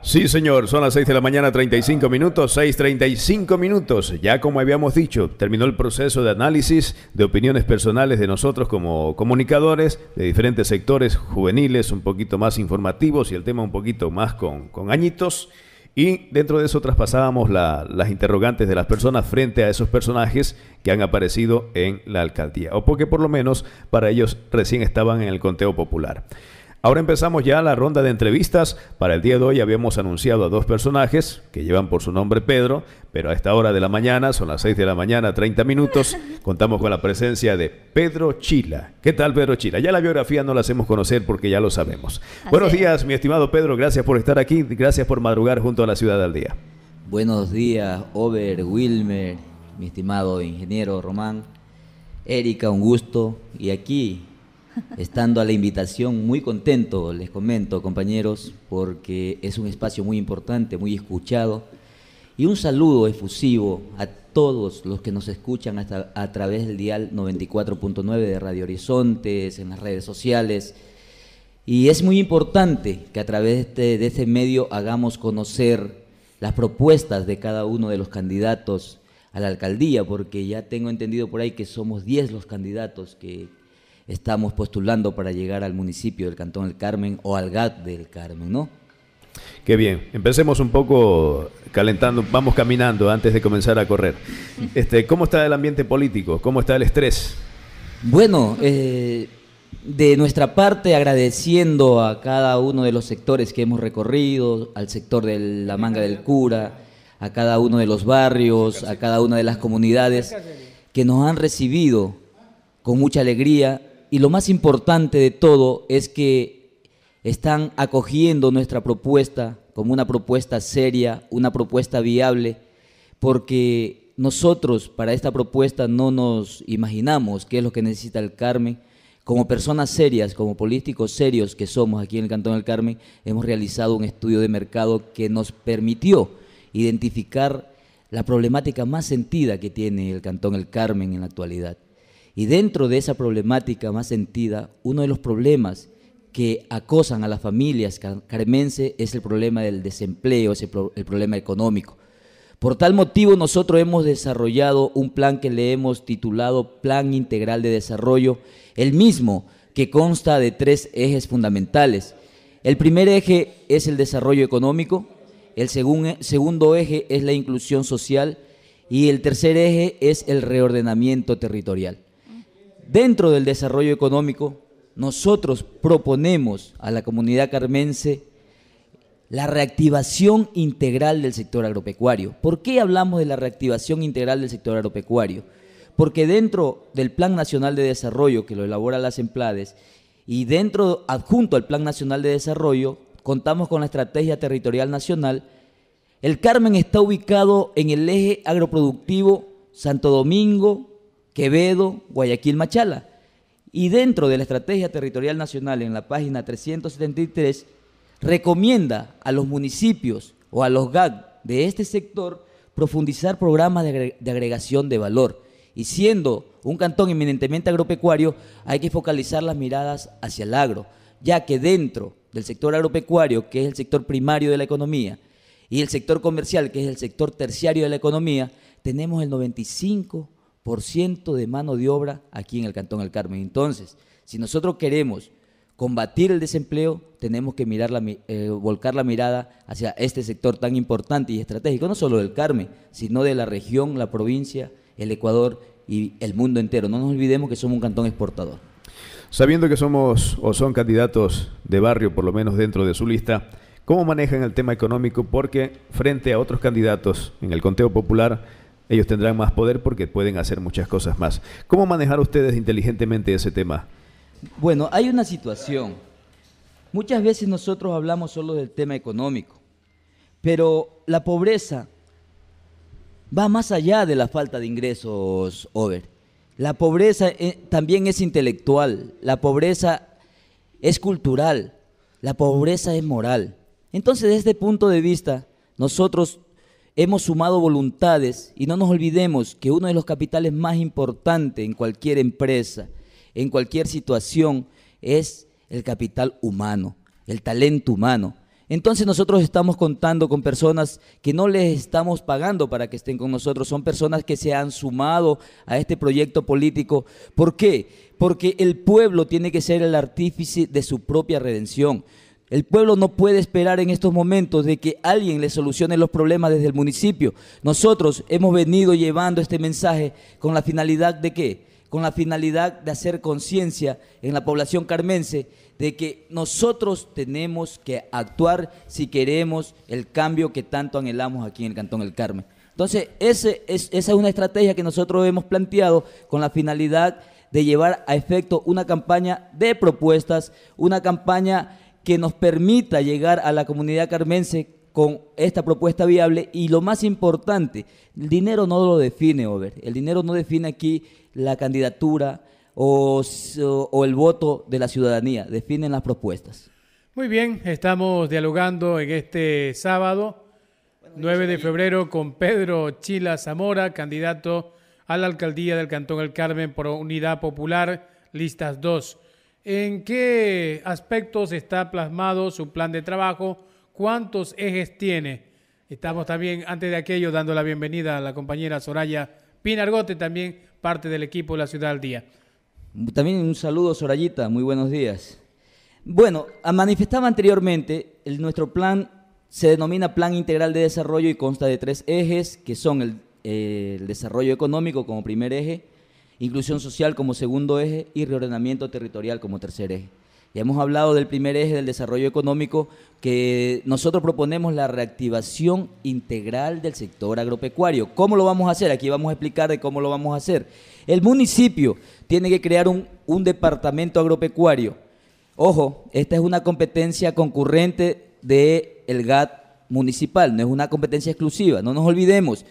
Sí, señor, son las 6 de la mañana, 35 minutos, 6:35 minutos. Ya como habíamos dicho, terminó el proceso de análisis de opiniones personales de nosotros como comunicadores de diferentes sectores juveniles, un poquito más informativos y el tema un poquito más con, añitos. Y dentro de eso traspasábamos las interrogantes de las personas frente a esos personajes que han aparecido en la alcaldía, o porque por lo menos para ellos recién estaban en el conteo popular. Ahora empezamos ya la ronda de entrevistas. Para el día de hoy habíamos anunciado a dos personajes que llevan por su nombre Pedro, pero a esta hora de la mañana, son las 6 de la mañana, 30 minutos, contamos con la presencia de Pedro Chila. ¿Qué tal Pedro Chila? Ya la biografía no la hacemos conocer porque ya lo sabemos. Buenos días, mi estimado Pedro, gracias por estar aquí, gracias por madrugar junto a la ciudad al día. Buenos días, Ober, Wilmer, mi estimado ingeniero Román, Erika, un gusto, y aquí estando a la invitación, muy contento, les comento, compañeros, porque es un espacio muy importante, muy escuchado. Y un saludo efusivo a todos los que nos escuchan hasta a través del dial 94.9 de Radio Horizontes, en las redes sociales. Y es muy importante que a través de ese de este medio hagamos conocer las propuestas de cada uno de los candidatos a la alcaldía, porque ya tengo entendido por ahí que somos 10 los candidatos que, estamos postulando para llegar al municipio del Cantón del Carmen o al GAT del Carmen, ¿no? Qué bien. Empecemos un poco calentando, vamos caminando antes de comenzar a correr. Este, ¿Cómo está el ambiente político? ¿Cómo está el estrés? Bueno, eh, de nuestra parte agradeciendo a cada uno de los sectores que hemos recorrido, al sector de la manga del cura, a cada uno de los barrios, a cada una de las comunidades que nos han recibido con mucha alegría y lo más importante de todo es que están acogiendo nuestra propuesta como una propuesta seria, una propuesta viable, porque nosotros para esta propuesta no nos imaginamos qué es lo que necesita el Carmen. Como personas serias, como políticos serios que somos aquí en el Cantón del Carmen, hemos realizado un estudio de mercado que nos permitió identificar la problemática más sentida que tiene el Cantón El Carmen en la actualidad. Y dentro de esa problemática más sentida, uno de los problemas que acosan a las familias carmense es el problema del desempleo, es el, problema económico. Por tal motivo nosotros hemos desarrollado un plan que le hemos titulado Plan Integral de Desarrollo, el mismo que consta de tres ejes fundamentales. El primer eje es el desarrollo económico, el segundo eje es la inclusión social y el tercer eje es el reordenamiento territorial dentro del desarrollo económico, nosotros proponemos a la comunidad carmense la reactivación integral del sector agropecuario. ¿Por qué hablamos de la reactivación integral del sector agropecuario? Porque dentro del Plan Nacional de Desarrollo que lo elabora las Emplades y dentro adjunto al Plan Nacional de Desarrollo contamos con la Estrategia Territorial Nacional. El Carmen está ubicado en el eje agroproductivo Santo Domingo, Quevedo, Guayaquil, Machala. Y dentro de la Estrategia Territorial Nacional, en la página 373, recomienda a los municipios o a los GAC de este sector profundizar programas de agregación de valor. Y siendo un cantón eminentemente agropecuario, hay que focalizar las miradas hacia el agro, ya que dentro del sector agropecuario, que es el sector primario de la economía, y el sector comercial, que es el sector terciario de la economía, tenemos el 95 por ciento de mano de obra aquí en el Cantón del Carmen. Entonces, si nosotros queremos combatir el desempleo, tenemos que mirar la, eh, volcar la mirada hacia este sector tan importante y estratégico, no solo del Carmen, sino de la región, la provincia, el Ecuador y el mundo entero. No nos olvidemos que somos un cantón exportador. Sabiendo que somos o son candidatos de barrio, por lo menos dentro de su lista, ¿cómo manejan el tema económico? Porque frente a otros candidatos en el conteo popular, ellos tendrán más poder porque pueden hacer muchas cosas más. ¿Cómo manejar ustedes inteligentemente ese tema? Bueno, hay una situación. Muchas veces nosotros hablamos solo del tema económico, pero la pobreza va más allá de la falta de ingresos, Over. La pobreza eh, también es intelectual, la pobreza es cultural, la pobreza es moral. Entonces, desde este punto de vista, nosotros hemos sumado voluntades y no nos olvidemos que uno de los capitales más importantes en cualquier empresa, en cualquier situación, es el capital humano, el talento humano. Entonces nosotros estamos contando con personas que no les estamos pagando para que estén con nosotros, son personas que se han sumado a este proyecto político. ¿Por qué? Porque el pueblo tiene que ser el artífice de su propia redención. El pueblo no puede esperar en estos momentos de que alguien le solucione los problemas desde el municipio. Nosotros hemos venido llevando este mensaje con la finalidad de qué? Con la finalidad de hacer conciencia en la población carmense de que nosotros tenemos que actuar si queremos el cambio que tanto anhelamos aquí en el Cantón El Carmen. Entonces, esa es una estrategia que nosotros hemos planteado con la finalidad de llevar a efecto una campaña de propuestas, una campaña que nos permita llegar a la comunidad carmense con esta propuesta viable y lo más importante, el dinero no lo define, Over. El dinero no define aquí la candidatura o, o el voto de la ciudadanía, definen las propuestas. Muy bien, estamos dialogando en este sábado, 9 de febrero, con Pedro Chila Zamora, candidato a la alcaldía del Cantón El Carmen por Unidad Popular, listas 2 en qué aspectos está plasmado su plan de trabajo, cuántos ejes tiene. Estamos también, antes de aquello, dando la bienvenida a la compañera Soraya Pinargote, también parte del equipo de la Ciudad al Día. También un saludo, Sorayita, muy buenos días. Bueno, ah, manifestaba anteriormente, el, nuestro plan se denomina Plan Integral de Desarrollo y consta de tres ejes, que son el, eh, el desarrollo económico como primer eje, inclusión social como segundo eje y reordenamiento territorial como tercer eje. Ya hemos hablado del primer eje del desarrollo económico, que nosotros proponemos la reactivación integral del sector agropecuario. ¿Cómo lo vamos a hacer? Aquí vamos a explicar de cómo lo vamos a hacer. El municipio tiene que crear un, departamento agropecuario. Ojo, esta es una competencia concurrente del el municipal, no es una competencia exclusiva, no nos olvidemos.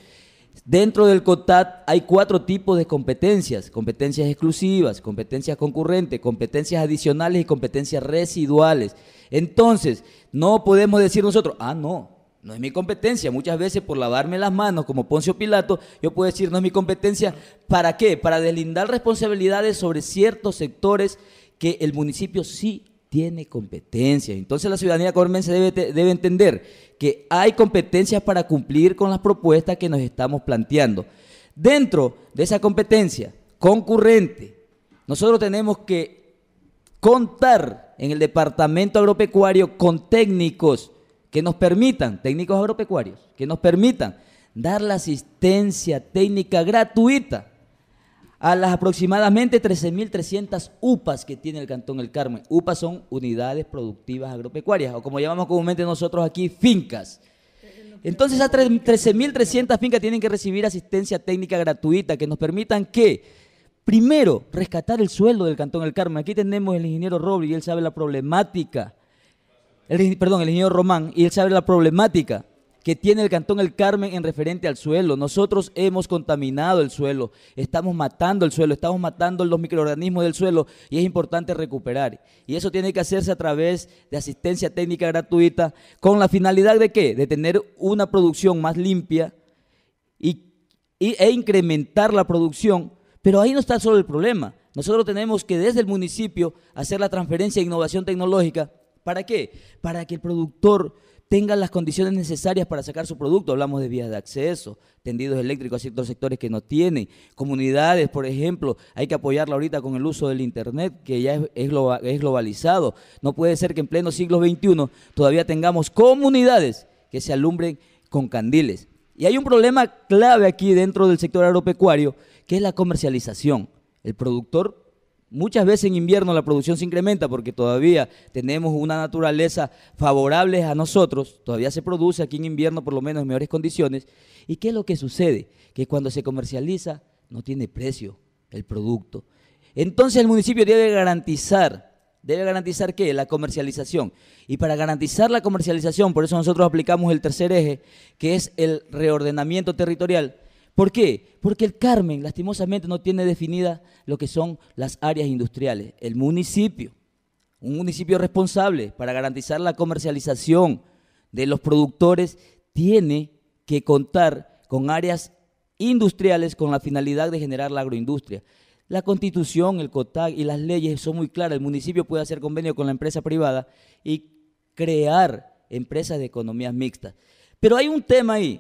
Dentro del COTAT hay cuatro tipos de competencias, competencias exclusivas, competencias concurrentes, competencias adicionales y competencias residuales. Entonces, no podemos decir nosotros, ah, no, no es mi competencia. Muchas veces por lavarme las manos como Poncio Pilato, yo puedo decir, no es mi competencia. ¿Para qué? Para deslindar responsabilidades sobre ciertos sectores que el municipio sí tiene competencias. Entonces la ciudadanía Cormense debe, debe entender que hay competencias para cumplir con las propuestas que nos estamos planteando. Dentro de esa competencia concurrente, nosotros tenemos que contar en el departamento agropecuario con técnicos que nos permitan, técnicos agropecuarios, que nos permitan dar la asistencia técnica gratuita a las aproximadamente 13.300 UPAs que tiene el Cantón El Carmen. UPAs son unidades productivas agropecuarias, o como llamamos comúnmente nosotros aquí, fincas. Entonces, esas 13.300 fincas tienen que recibir asistencia técnica gratuita que nos permitan que, primero, rescatar el sueldo del Cantón El Carmen. Aquí tenemos el ingeniero Robles y él sabe la problemática. perdón, el ingeniero Román y él sabe la problemática que tiene el Cantón El Carmen en referente al suelo. Nosotros hemos contaminado el suelo, estamos matando el suelo, estamos matando los microorganismos del suelo y es importante recuperar. Y eso tiene que hacerse a través de asistencia técnica gratuita con la finalidad de qué? De tener una producción más limpia e incrementar la producción. Pero ahí no está solo el problema. Nosotros tenemos que desde el municipio hacer la transferencia de innovación tecnológica. ¿Para qué? Para que el productor tengan las condiciones necesarias para sacar su producto. Hablamos de vías de acceso, tendidos eléctricos a ciertos sectores que no tienen, comunidades, por ejemplo, hay que apoyarla ahorita con el uso del Internet, que ya es, globalizado. No puede ser que en pleno siglo XXI todavía tengamos comunidades que se alumbren con candiles. Y hay un problema clave aquí dentro del sector agropecuario, que es la comercialización. El productor Muchas veces en invierno la producción se incrementa porque todavía tenemos una naturaleza favorable a nosotros, todavía se produce aquí en invierno por lo menos en mejores condiciones. ¿Y qué es lo que sucede? Que cuando se comercializa no tiene precio el producto. Entonces el municipio debe garantizar Debe garantizar qué? La comercialización. Y para garantizar la comercialización, por eso nosotros aplicamos el tercer eje, que es el reordenamiento territorial, ¿Por qué? Porque el Carmen, lastimosamente, no tiene definida lo que son las áreas industriales. El municipio, un municipio responsable para garantizar la comercialización de los productores, tiene que contar con áreas industriales con la finalidad de generar la agroindustria. La constitución, el COTAG y las leyes son muy claras. El municipio puede hacer convenio con la empresa privada y crear empresas de economías mixtas. Pero hay un tema ahí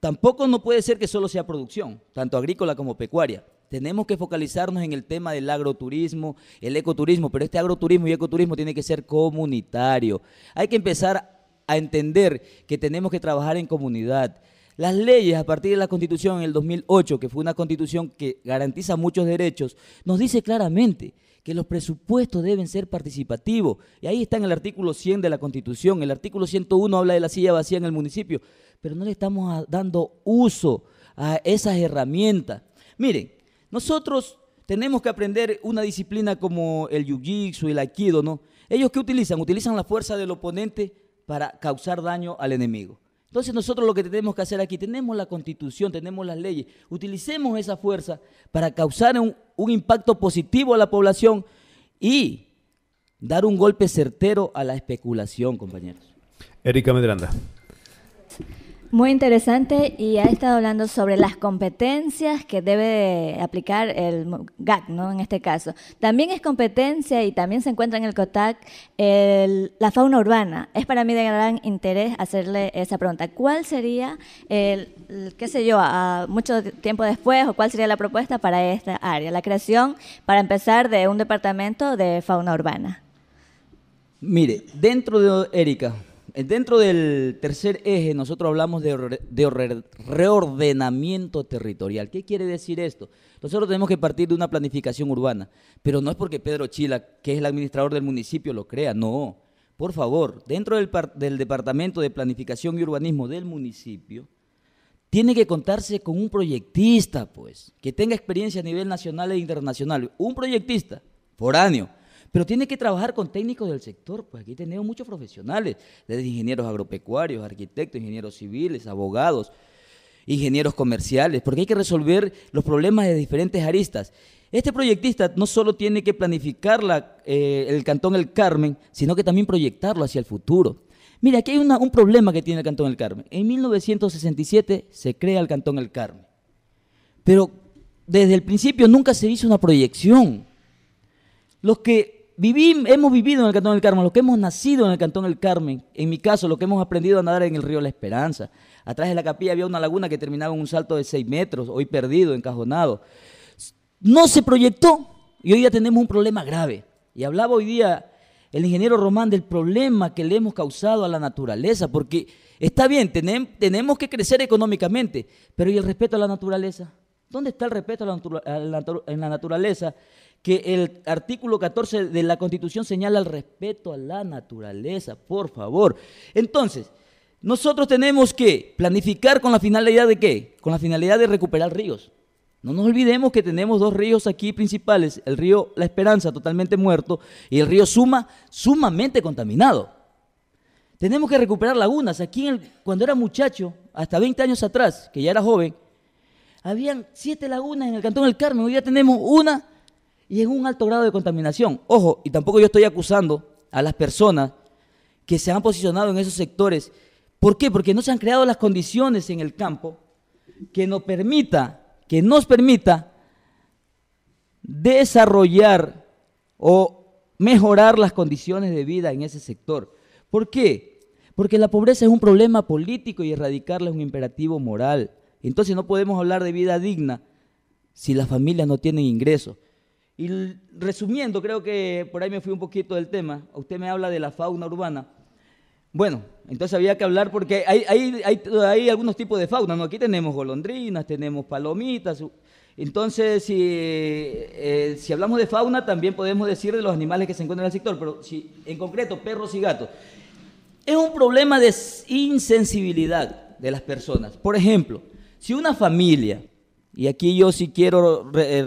Tampoco no puede ser que solo sea producción, tanto agrícola como pecuaria. Tenemos que focalizarnos en el tema del agroturismo, el ecoturismo, pero este agroturismo y ecoturismo tiene que ser comunitario. Hay que empezar a entender que tenemos que trabajar en comunidad. Las leyes a partir de la Constitución en el 2008, que fue una constitución que garantiza muchos derechos, nos dice claramente que los presupuestos deben ser participativos. Y ahí está en el artículo 100 de la Constitución. El artículo 101 habla de la silla vacía en el municipio pero no le estamos ah, dando uso a esas herramientas. Miren, nosotros tenemos que aprender una disciplina como el jiu-jitsu, el aikido, ¿no? Ellos qué utilizan? Utilizan la fuerza del oponente para causar daño al enemigo. Entonces nosotros lo que tenemos que hacer aquí, tenemos la constitución, tenemos las leyes, utilicemos esa fuerza para causar un, un impacto positivo a la población y dar un golpe certero a la especulación, compañeros. Erika Medranda. Muy interesante y ha estado hablando sobre las competencias que debe aplicar el GAC, ¿no? En este caso. También es competencia y también se encuentra en el COTAC la fauna urbana. Es para mí de gran interés hacerle esa pregunta. ¿Cuál sería, el, qué sé yo, mucho tiempo después, o cuál sería la propuesta para esta área? La creación, para empezar, de un departamento de fauna urbana. Mire, dentro de Erika, dentro del tercer eje nosotros hablamos de, reordenamiento territorial. ¿Qué quiere decir esto? Nosotros tenemos que partir de una planificación urbana, pero no es porque Pedro Chila, que es el administrador del municipio, lo crea, no. Por favor, dentro del, del Departamento de Planificación y Urbanismo del municipio, tiene que contarse con un proyectista, pues, que tenga experiencia a nivel nacional e internacional. Un proyectista, por año. Pero tiene que trabajar con técnicos del sector, pues aquí tenemos muchos profesionales, desde ingenieros agropecuarios, arquitectos, ingenieros civiles, abogados, ingenieros comerciales, porque hay que resolver los problemas de diferentes aristas. Este proyectista no solo tiene que planificar la, eh, el Cantón El Carmen, sino que también proyectarlo hacia el futuro. Mira, aquí hay un problema que tiene el Cantón El Carmen. En 1967 se crea el Cantón El Carmen, pero desde el principio nunca se hizo una proyección. Los que hemos vivido en el Cantón del Carmen, lo que hemos nacido en el Cantón del Carmen, en mi caso, lo que hemos aprendido a nadar en el río La Esperanza. Atrás de la capilla había una laguna que terminaba en un salto de 6 metros, hoy perdido, encajonado. No se proyectó y hoy ya tenemos un problema grave. Y hablaba hoy día el ingeniero Román del problema que le hemos causado a la naturaleza, porque está bien, tenemos que crecer económicamente, pero ¿y el respeto a la naturaleza? ¿Dónde está el respeto en la naturaleza que el artículo 14 de la Constitución señala el respeto a la naturaleza, por favor. Entonces, nosotros tenemos que planificar con la finalidad de qué? Con la finalidad de recuperar ríos. No nos olvidemos que tenemos dos ríos aquí principales, el río La Esperanza totalmente muerto y el río Suma sumamente contaminado. Tenemos que recuperar lagunas. Aquí cuando era muchacho, hasta 20 años atrás, que ya era joven, habían siete lagunas en el Cantón del Carmen. Hoy ya tenemos una y en un alto grado de contaminación. Ojo, y tampoco yo estoy acusando a las personas que se han posicionado en esos sectores. ¿Por qué? Porque no se han creado las condiciones en el campo que nos permita, que nos permita desarrollar o mejorar las condiciones de vida en ese sector. ¿Por qué? Porque la pobreza es un problema político y erradicarla es un imperativo moral. Entonces no podemos hablar de vida digna si las familias no tienen ingresos. Y resumiendo, creo que por ahí me fui un poquito del tema. Usted me habla de la fauna urbana. Bueno, entonces había que hablar porque hay, hay, algunos tipos de fauna. ¿no? Aquí tenemos golondrinas, tenemos palomitas. Entonces, eh, eh, si, hablamos de fauna, también podemos decir de los animales que se encuentran en el sector, pero si, en concreto, perros y gatos. Es un problema de insensibilidad de las personas. Por ejemplo, si una familia y aquí yo sí quiero eh,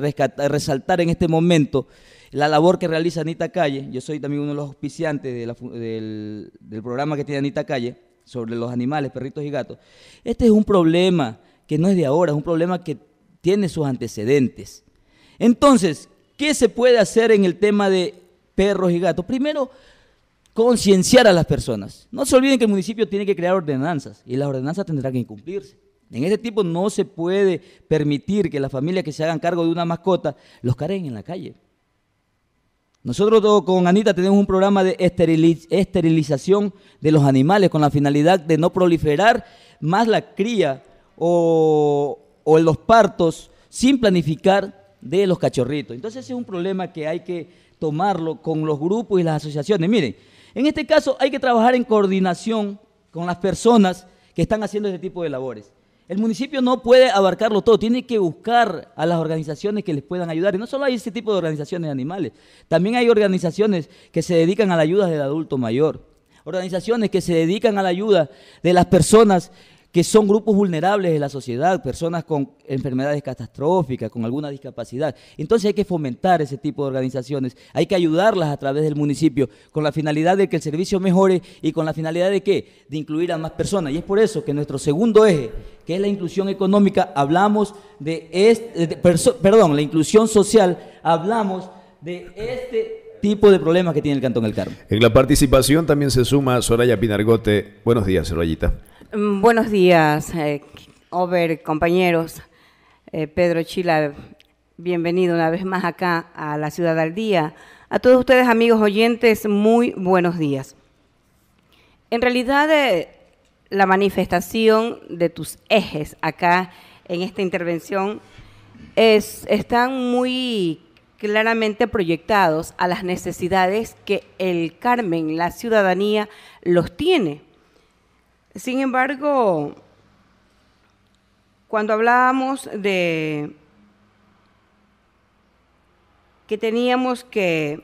resaltar en este momento la labor que realiza Anita Calle. Yo soy también uno de los auspiciantes del, del programa que tiene Anita Calle sobre los animales, perritos y gatos. Este es un problema que no es de ahora, es un problema que tiene sus antecedentes. Entonces, ¿qué se puede hacer en el tema de perros y gatos? Primero, concienciar a las personas. No se olviden que el municipio tiene que crear ordenanzas y las ordenanzas tendrán que incumplirse. En este tipo no se puede permitir que las familias que se hagan cargo de una mascota los caren en la calle. Nosotros con Anita tenemos un programa de esterilización de los animales con la finalidad de no proliferar más la cría o, o los partos sin planificar de los cachorritos. Entonces ese es un problema que hay que tomarlo con los grupos y las asociaciones. Miren, en este caso hay que trabajar en coordinación con las personas que están haciendo este tipo de labores. El municipio no puede abarcarlo todo, tiene que buscar a las organizaciones que les puedan ayudar. Y no solo hay este tipo de organizaciones de animales, también hay organizaciones que se dedican a la ayuda del adulto mayor, organizaciones que se dedican a la ayuda de las personas que son grupos vulnerables de la sociedad, personas con enfermedades catastróficas, con alguna discapacidad. Entonces hay que fomentar ese tipo de organizaciones, hay que ayudarlas a través del municipio, con la finalidad de que el servicio mejore y con la finalidad de qué? De incluir a más personas. Y es por eso que nuestro segundo eje, que es la inclusión económica, hablamos de, este, perdón, la inclusión social, hablamos de este tipo de problemas que tiene el Cantón El Carmen. En la participación también se suma Soraya Pinargote. Buenos días, Sorayita. Mm, buenos días, OBER, eh, Over, compañeros. Eh, Pedro Chila, bienvenido una vez más acá a la Ciudad al Día. A todos ustedes, amigos oyentes, muy buenos días. En realidad, eh, la manifestación de tus ejes acá en esta intervención es, están muy claramente proyectados a las necesidades que el Carmen, la ciudadanía, los tiene. Sin embargo, cuando hablábamos de que teníamos que,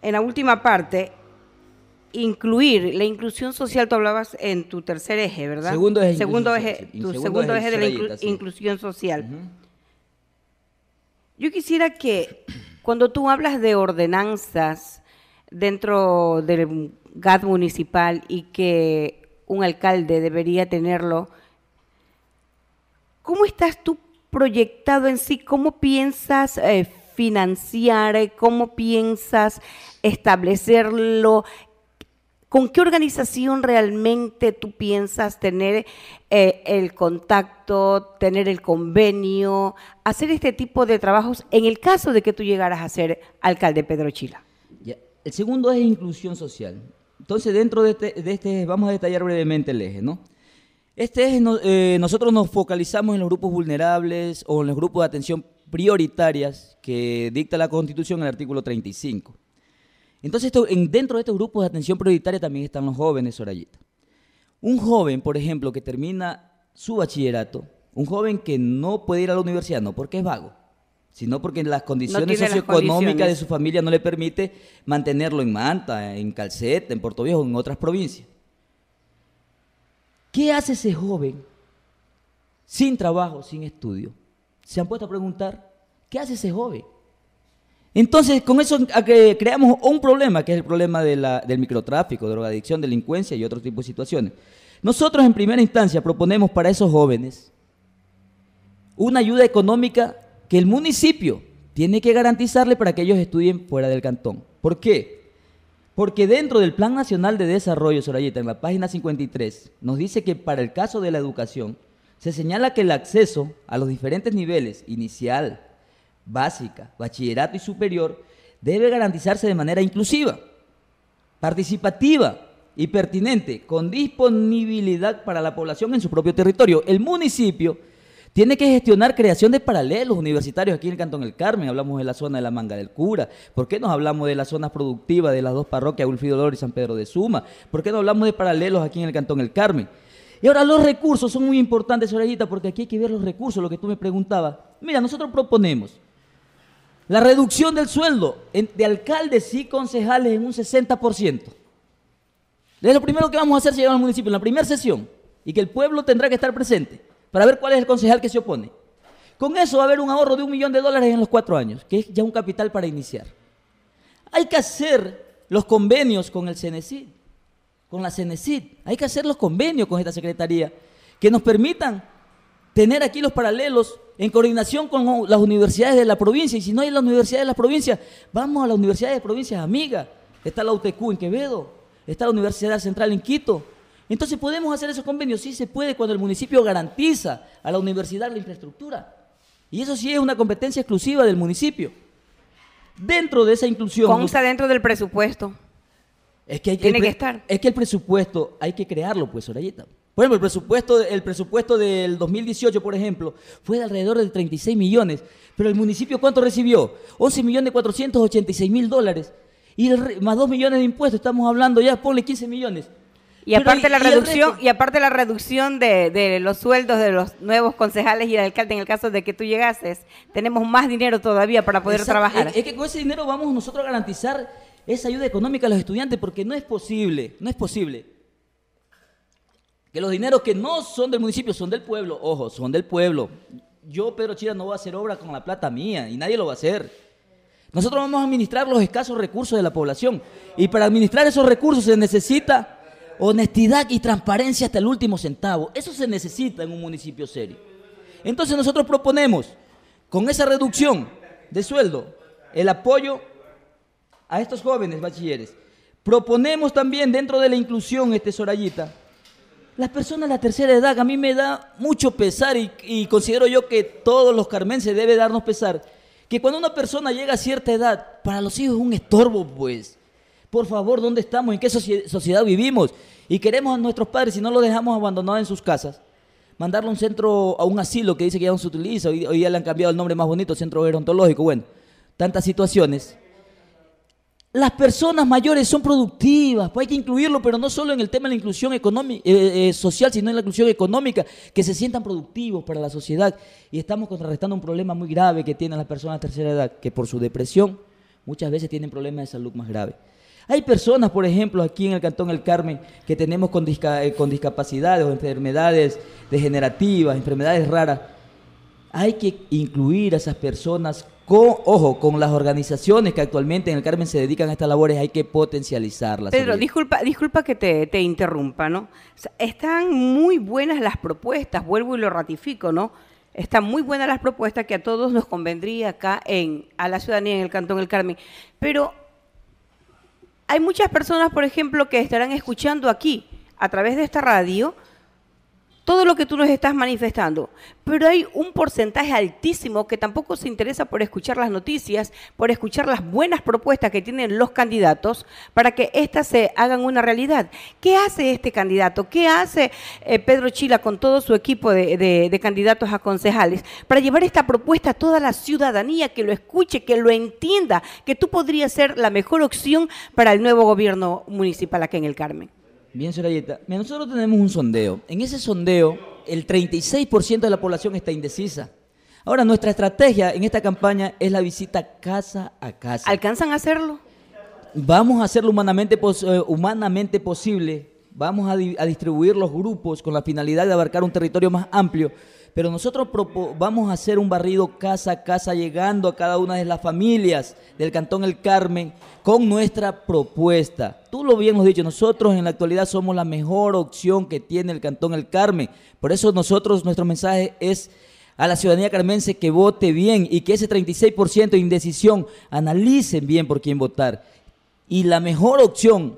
en la última parte, incluir, la inclusión social, tú hablabas en tu tercer eje, ¿verdad? Segundo eje. Segundo eje segundo, eje, de la inclusión social. Yo quisiera que cuando tú hablas de ordenanzas, dentro del GAD municipal y que un alcalde debería tenerlo, ¿cómo estás tú proyectado en sí? ¿Cómo piensas eh, financiar? ¿Cómo piensas establecerlo? ¿Con qué organización realmente tú piensas tener eh, el contacto, tener el convenio, hacer este tipo de trabajos en el caso de que tú llegaras a ser alcalde Pedro Chila? El segundo es inclusión social. Entonces, dentro de este, este vamos a detallar brevemente el eje, ¿no? Este es, eh, nosotros nos focalizamos en los grupos vulnerables o en los grupos de atención prioritarias que dicta la Constitución en el artículo 35. Entonces, en, dentro de estos grupos de atención prioritaria también están los jóvenes, Sorayita. Un joven, por ejemplo, que termina su bachillerato, un joven que no puede ir a la universidad, no porque es vago, sino porque las condiciones socioeconómicas de su familia no le permite mantenerlo en Manta, en Calceta, en Puerto Viejo, en otras provincias. ¿Qué hace ese joven sin trabajo, sin estudio? ¿Se han puesto a preguntar qué hace ese joven? Entonces, con eso creamos un problema, que es el problema de la, del microtráfico, drogadicción, delincuencia y otro tipo de situaciones. Nosotros, en primera instancia, proponemos para esos jóvenes una ayuda económica que el municipio tiene que garantizarle para que ellos estudien fuera del cantón. ¿Por qué? Porque dentro del Plan Nacional de Desarrollo, Sorayeta, en la página 53, nos dice que para el caso de la educación, se señala que el acceso a los diferentes niveles, inicial, básica, bachillerato y superior, debe garantizarse de manera inclusiva, participativa y pertinente, con disponibilidad para la población en su propio territorio. El municipio tiene que gestionar creación de paralelos universitarios aquí en el Cantón El Carmen. Hablamos de la zona de la Manga del Cura. ¿Por qué no hablamos de las zonas productivas de las dos parroquias, Ulfido Loro y San Pedro de Suma? ¿Por qué no hablamos de paralelos aquí en el Cantón El Carmen? Y ahora los recursos son muy importantes, Orejita, porque aquí hay que ver los recursos, lo que tú me preguntabas. Mira, nosotros proponemos la reducción del sueldo de alcaldes y concejales en un 60%. Es lo primero que vamos a hacer si llegamos al municipio, en la primera sesión, y que el pueblo tendrá que estar presente para ver cuál es el concejal que se opone. Con eso va a haber un ahorro de un millón de dólares en los cuatro años, que es ya un capital para iniciar. Hay que hacer los convenios con el CENECID, con la CENECID. Hay que hacer los convenios con esta secretaría que nos permitan tener aquí los paralelos en coordinación con las universidades de la provincia. Y si no hay las universidades de la provincia, vamos a las universidades de provincias amigas. Está la UTQ en Quevedo, está la Universidad Central en Quito, entonces, ¿podemos hacer esos convenios? Sí se puede cuando el municipio garantiza a la universidad la infraestructura. Y eso sí es una competencia exclusiva del municipio. Dentro de esa inclusión... ¿Cómo está dentro del presupuesto. Es que Tiene que estar. Es que el presupuesto hay que crearlo, pues, Sorayeta. Por ejemplo, el presupuesto, el presupuesto del 2018, por ejemplo, fue de alrededor de 36 millones, pero el municipio ¿cuánto recibió? 11 millones 486 mil dólares. Y más 2 millones de impuestos, estamos hablando ya, ponle 15 millones. Y aparte la reducción y aparte la reducción de, los sueldos de los nuevos concejales y el alcalde en el caso de que tú llegases, tenemos más dinero todavía para poder trabajar. Es, es que con ese dinero vamos nosotros a garantizar esa ayuda económica a los estudiantes porque no es posible, no es posible que los dineros que no son del municipio, son del pueblo, ojo, son del pueblo. Yo, Pedro Chira, no voy a hacer obra con la plata mía y nadie lo va a hacer. Nosotros vamos a administrar los escasos recursos de la población y para administrar esos recursos se necesita Honestidad y transparencia hasta el último centavo. Eso se necesita en un municipio serio. Entonces nosotros proponemos, con esa reducción de sueldo, el apoyo a estos jóvenes bachilleres. Proponemos también dentro de la inclusión, este Sorayita, las personas de la tercera edad, a mí me da mucho pesar y, considero yo que todos los carmenses debe darnos pesar, que cuando una persona llega a cierta edad, para los hijos es un estorbo, pues. Por favor, ¿dónde estamos? ¿En qué sociedad vivimos? Y queremos a nuestros padres, si no los dejamos abandonados en sus casas, mandarlo a un centro, a un asilo que dice que ya no se utiliza, hoy, ya le han cambiado el nombre más bonito, centro gerontológico, bueno, tantas situaciones. Las personas mayores son productivas, pues hay que incluirlo, pero no solo en el tema de la inclusión eh, eh, social, sino en la inclusión económica, que se sientan productivos para la sociedad. Y estamos contrarrestando un problema muy grave que tienen las personas de tercera edad, que por su depresión muchas veces tienen problemas de salud más graves. Hay personas, por ejemplo, aquí en el Cantón El Carmen, que tenemos eh, con, discapacidades o enfermedades degenerativas, enfermedades raras. Hay que incluir a esas personas con, ojo, con las organizaciones que actualmente en el Carmen se dedican a estas labores, hay que potencializarlas. Pedro, disculpa, disculpa que te, interrumpa, ¿no? están muy buenas las propuestas, vuelvo y lo ratifico, ¿no? Están muy buenas las propuestas que a todos nos convendría acá en, a la ciudadanía en el Cantón El Carmen. Pero hay muchas personas, por ejemplo, que estarán escuchando aquí a través de esta radio todo lo que tú nos estás manifestando, pero hay un porcentaje altísimo que tampoco se interesa por escuchar las noticias, por escuchar las buenas propuestas que tienen los candidatos para que éstas se hagan una realidad. ¿Qué hace este candidato? ¿Qué hace eh, Pedro Chila con todo su equipo de, de candidatos a concejales para llevar esta propuesta a toda la ciudadanía que lo escuche, que lo entienda, que tú podrías ser la mejor opción para el nuevo gobierno municipal aquí en el Carmen? Bien, señora nosotros tenemos un sondeo. En ese sondeo, el 36% de la población está indecisa. Ahora, nuestra estrategia en esta campaña es la visita casa a casa. ¿Alcanzan a hacerlo? Vamos a hacerlo humanamente, eh, humanamente posible. Vamos a, a distribuir los grupos con la finalidad de abarcar un territorio más amplio pero nosotros vamos a hacer un barrido casa a casa, llegando a cada una de las familias del Cantón El Carmen con nuestra propuesta. Tú lo bien has dicho, nosotros en la actualidad somos la mejor opción que tiene el Cantón El Carmen. Por eso nosotros, nuestro mensaje es a la ciudadanía carmense que vote bien y que ese 36% de indecisión analicen bien por quién votar. Y la mejor opción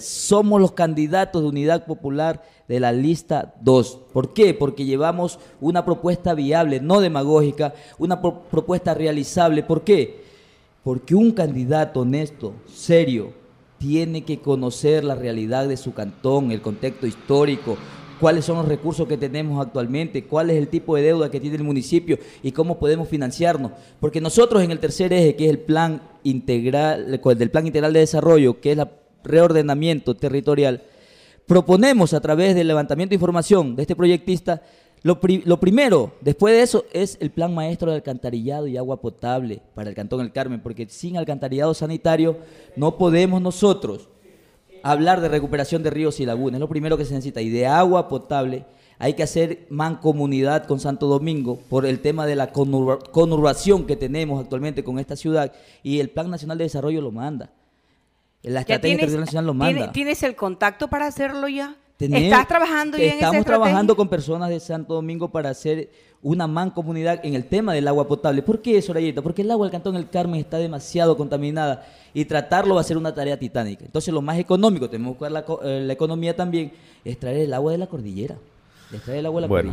somos los candidatos de Unidad Popular de la lista 2. ¿Por qué? Porque llevamos una propuesta viable, no demagógica, una propuesta realizable. ¿Por qué? Porque un candidato honesto, serio, tiene que conocer la realidad de su cantón, el contexto histórico, cuáles son los recursos que tenemos actualmente, cuál es el tipo de deuda que tiene el municipio y cómo podemos financiarnos. Porque nosotros en el tercer eje, que es el plan integral, del plan integral de desarrollo, que es la reordenamiento territorial, proponemos a través del levantamiento de información de este proyectista, lo, lo primero, después de eso, es el plan maestro de alcantarillado y agua potable para el Cantón El Carmen, porque sin alcantarillado sanitario no podemos nosotros hablar de recuperación de ríos y lagunas, es lo primero que se necesita, y de agua potable hay que hacer mancomunidad con Santo Domingo por el tema de la conurbación que tenemos actualmente con esta ciudad y el Plan Nacional de Desarrollo lo manda. La estrategia internacional lo manda. ¿Tienes el contacto para hacerlo ya? ¿Estás trabajando ya en Estamos trabajando con personas de Santo Domingo para hacer una mancomunidad en el tema del agua potable. ¿Por qué, Rayeta? Porque el agua del Cantón El Carmen está demasiado contaminada y tratarlo va a ser una tarea titánica. Entonces, lo más económico, tenemos que buscar la eh, economía también, es traer el agua de la cordillera bueno,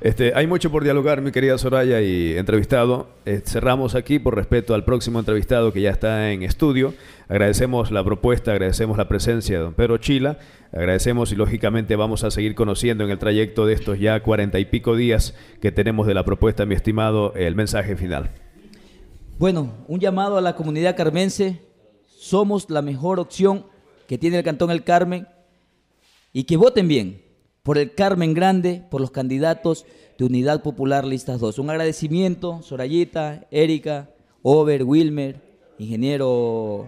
Este, hay mucho por dialogar, mi querida Soraya y entrevistado. Eh, cerramos aquí por respeto al próximo entrevistado que ya está en estudio. Agradecemos la propuesta, agradecemos la presencia de don Pedro Chila. Agradecemos y lógicamente vamos a seguir conociendo en el trayecto de estos ya cuarenta y pico días que tenemos de la propuesta, mi estimado, el mensaje final. Bueno, un llamado a la comunidad carmense. Somos la mejor opción que tiene el Cantón El Carmen y que voten bien por el Carmen Grande, por los candidatos de Unidad Popular Listas 2. Un agradecimiento, Sorayita, Erika, Over, Wilmer, ingeniero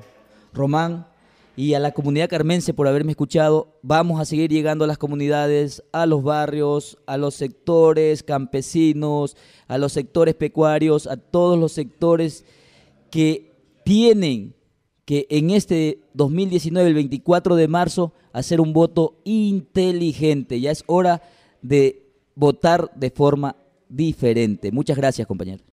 Román y a la comunidad carmense por haberme escuchado. Vamos a seguir llegando a las comunidades, a los barrios, a los sectores campesinos, a los sectores pecuarios, a todos los sectores que tienen que en este 2019, el 24 de marzo, hacer un voto inteligente. Ya es hora de votar de forma diferente. Muchas gracias, compañero.